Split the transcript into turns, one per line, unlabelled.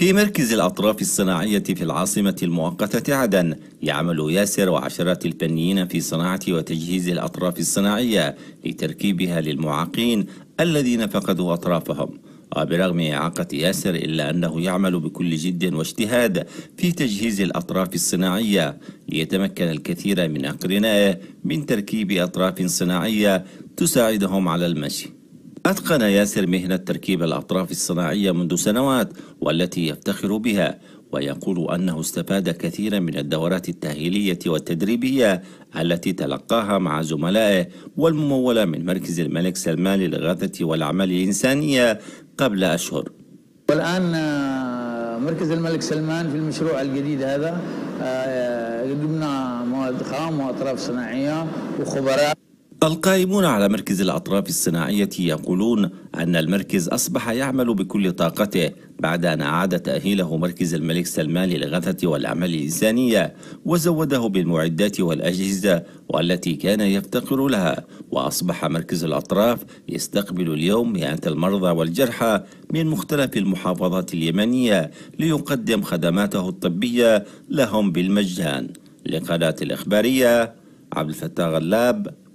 في مركز الأطراف الصناعية في العاصمة المؤقتة عدن يعمل ياسر وعشرات الفنيين في صناعة وتجهيز الأطراف الصناعية لتركيبها للمعاقين الذين فقدوا أطرافهم وبرغم إعاقة ياسر إلا أنه يعمل بكل جد واجتهاد في تجهيز الأطراف الصناعية ليتمكن الكثير من أقرنائه من تركيب أطراف صناعية تساعدهم على المشي أتقن ياسر مهنة تركيب الأطراف الصناعية منذ سنوات والتي يفتخر بها ويقول أنه استفاد كثيرا من الدورات التأهيلية والتدريبية التي تلقاها مع زملائه والممولة من مركز الملك سلمان للإغاثة والأعمال الإنسانية قبل أشهر
والآن آه، مركز الملك سلمان في المشروع الجديد هذا قدمنا آه، مواد خام وأطراف صناعية وخبراء
القائمون على مركز الأطراف الصناعية يقولون أن المركز أصبح يعمل بكل طاقته بعد أن أعاد تأهيله مركز الملك سلمان للغثة والأعمال الإنسانية وزوده بالمعدات والأجهزة والتي كان يفتقر لها وأصبح مركز الأطراف يستقبل اليوم مئات المرضى والجرحى من مختلف المحافظات اليمنية ليقدم خدماته الطبية لهم بالمجان لقناة الإخبارية عبد الفتاح غلاب